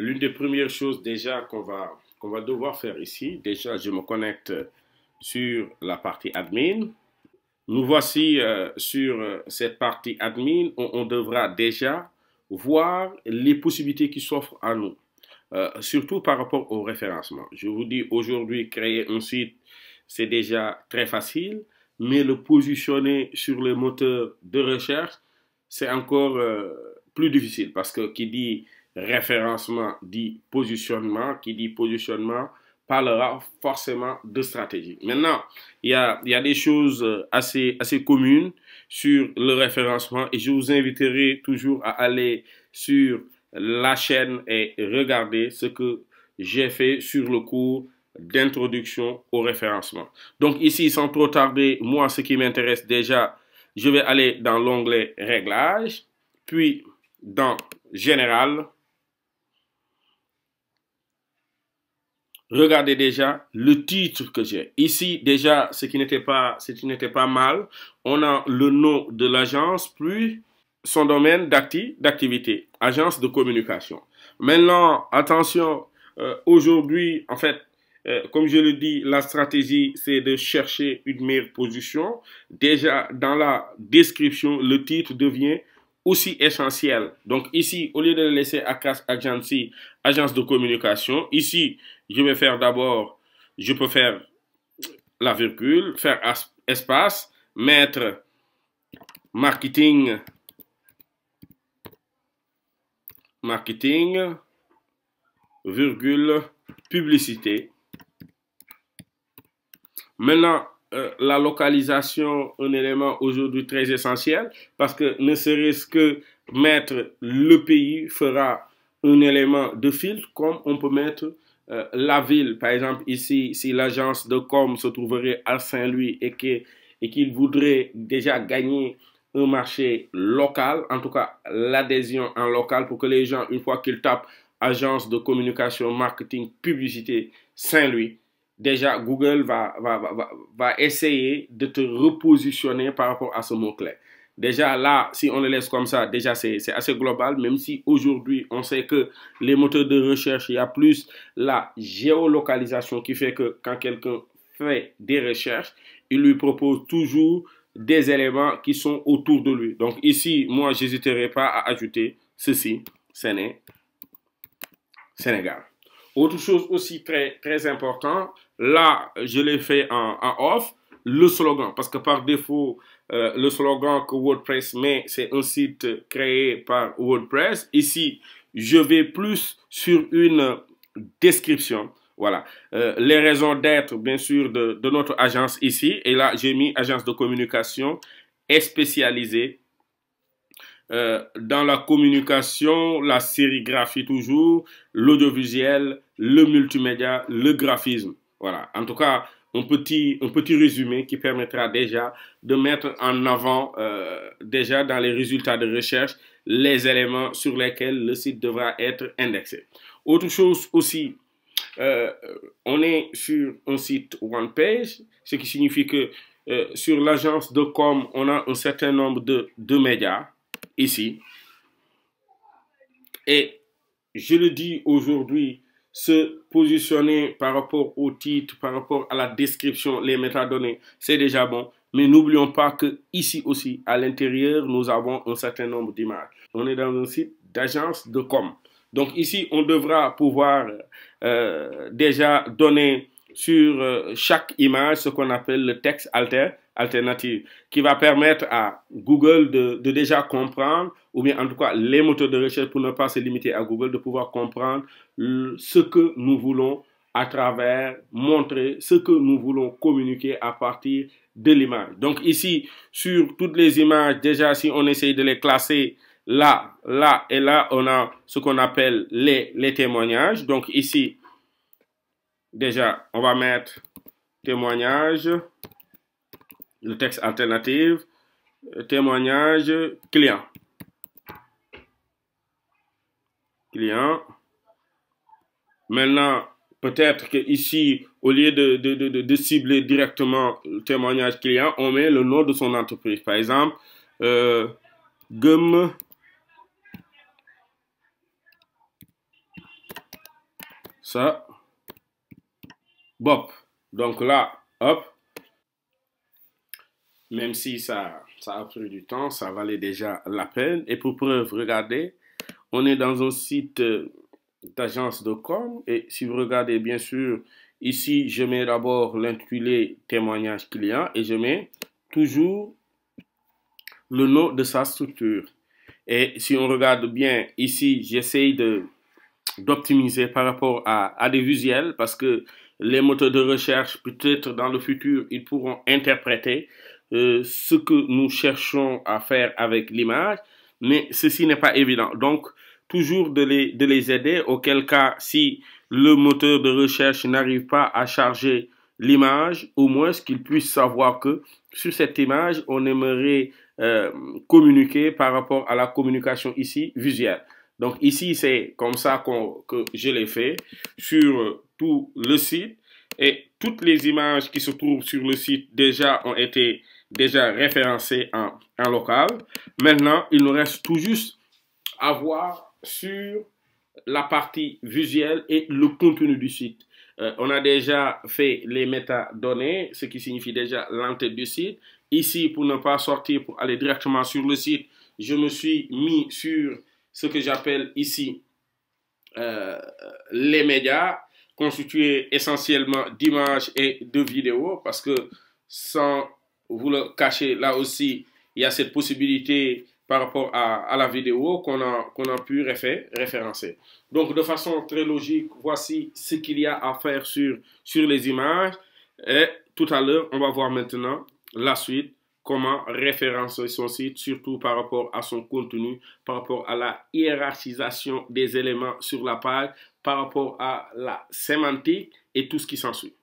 L'une des premières choses déjà qu'on va, va devoir faire ici, déjà je me connecte sur la partie admin. Nous voici euh, sur euh, cette partie admin. On, on, devra déjà voir les possibilités qui s'offrent à nous, euh, surtout par rapport au référencement. Je vous dis aujourd'hui, créer un site, c'est déjà très facile, mais le positionner sur les moteurs de recherche, c'est encore plus difficile parce que qui dit référencement dit positionnement, qui dit positionnement parlera forcément de stratégie. Maintenant, il y a, y des choses euh, assez, assez communes sur le référencement et je vous inviterai toujours à aller sur la chaîne et regarder ce que j'ai fait sur le cours d'introduction au référencement. Donc ici, sans trop tarder, moi, ce qui m'intéresse déjà, je vais aller dans l'onglet réglages, puis dans général, Regardez déjà le titre que j'ai. Ici, déjà, ce qui n'était pas, ce qui pas mal, on a le nom de l'agence plus son domaine d'activité, agence de communication. Maintenant, attention, euh, aujourd'hui, en fait, euh, comme je le dis, la stratégie, c'est de chercher une meilleure position. Déjà, dans la description, le titre devient aussi essentiel. Donc ici, au lieu de laisser à casse Agency, agence de communication, ici, je vais faire d'abord, je peux faire la virgule, faire espace, mettre marketing, marketing, virgule, publicité. Maintenant, euh, la localisation un élément aujourd'hui très essentiel parce que ne serait-ce que mettre le pays fera un élément de filtre comme on peut mettre euh, la ville. Par exemple, ici, si l'agence de com se trouverait à Saint-Louis et qu'il et voudrait déjà gagner un marché local, en tout cas l'adhésion en local pour que les gens, une fois qu'ils tapent agence de communication, marketing, publicité Saint-Louis, déjà Google va, va, essayer de te repositionner par rapport à ce mot-clé. Déjà là, si on le laisse comme ça, déjà c'est assez global, même si aujourd'hui on sait que les moteurs de recherche, il y a plus la géolocalisation qui fait que quand quelqu'un fait des recherches, il lui propose toujours des éléments qui sont autour de lui. Donc ici, moi, n'hésiterai pas à ajouter ceci, Sénégal. Autre chose aussi très, très importante, Là, je l'ai fait en, off. Le slogan, parce que par défaut, euh, le slogan que WordPress met, c'est un site créé par WordPress. Ici, je vais plus sur une description. Voilà. Euh, les raisons d'être, bien sûr, de, notre agence ici. Et là, j'ai mis agence de communication spécialisée euh, dans la communication, la sérigraphie toujours, l'audiovisuel, le multimédia, le graphisme. Voilà. En tout cas, un petit, un petit résumé qui permettra déjà de mettre en avant, euh, déjà dans les résultats de recherche, les éléments sur lesquels le site devra être indexé. Autre chose aussi, euh, on est sur un site one page, ce qui signifie que euh, sur l'agence de com, on a un certain nombre de, de médias ici. Et je le dis aujourd'hui, se positionner par rapport au titre, par rapport à la description, les métadonnées, c'est déjà bon. Mais n'oublions pas que ici aussi, à l'intérieur, nous avons un certain nombre d'images. On est dans un site d'agence de com. Donc ici, on devra pouvoir euh, déjà donner sur euh, chaque image ce qu'on appelle le texte alter, alternative qui va permettre à Google de, déjà comprendre, ou bien en tout cas les moteurs de recherche pour ne pas se limiter à Google, de pouvoir comprendre ce que nous voulons à travers, montrer ce que nous voulons communiquer à partir de l'image. Donc ici, sur toutes les images, déjà si on essaye de les classer là, là et là, on a ce qu'on appelle les, les témoignages. Donc ici, déjà, on va mettre témoignages le texte alternatif, témoignage, client. Client. Maintenant, peut-être que ici, au lieu de, cibler directement le témoignage client, on met le nom de son entreprise. Par exemple, euh, Gum ça, Bob. Donc là, hop, même si ça, ça a pris du temps, ça valait déjà la peine. Et pour preuve, regardez, on est dans un site euh, d'agence de com. Et si vous regardez, bien sûr, ici, je mets d'abord l'intitulé témoignage client et je mets toujours le nom de sa structure. Et si on regarde bien ici, j'essaye de d'optimiser par rapport à, des visuels parce que les moteurs de recherche, peut-être dans le futur, ils pourront interpréter euh, ce que nous cherchons à faire avec l'image, mais ceci n'est pas évident. Donc, toujours de les, de les aider, auquel cas, si le moteur de recherche n'arrive pas à charger l'image, au moins qu'il puisse savoir que sur cette image, on aimerait euh, communiquer par rapport à la communication ici visuelle. Donc ici, c'est comme ça que je l'ai fait sur tout le site. Et toutes les images qui se trouvent sur le site déjà ont été déjà référencé en, local. Maintenant, il nous reste tout juste à voir sur la partie visuelle et le contenu du site. Euh, on a déjà fait les métadonnées, ce qui signifie déjà l'entête du site. Ici, pour ne pas sortir, pour aller directement sur le site, je me suis mis sur ce que j'appelle ici euh, les médias, constitués essentiellement d'images et de vidéos, parce que sans vous le cachez là aussi, il y a cette possibilité par rapport à, la vidéo qu'on a, a pu référencer. Donc, de façon très logique, voici ce qu'il y a à faire sur, sur les images. Et tout à l'heure, on va voir maintenant la suite, comment référencer son site, surtout par rapport à son contenu, par rapport à la hiérarchisation des éléments sur la page, par rapport à la sémantique et tout ce qui s'ensuit.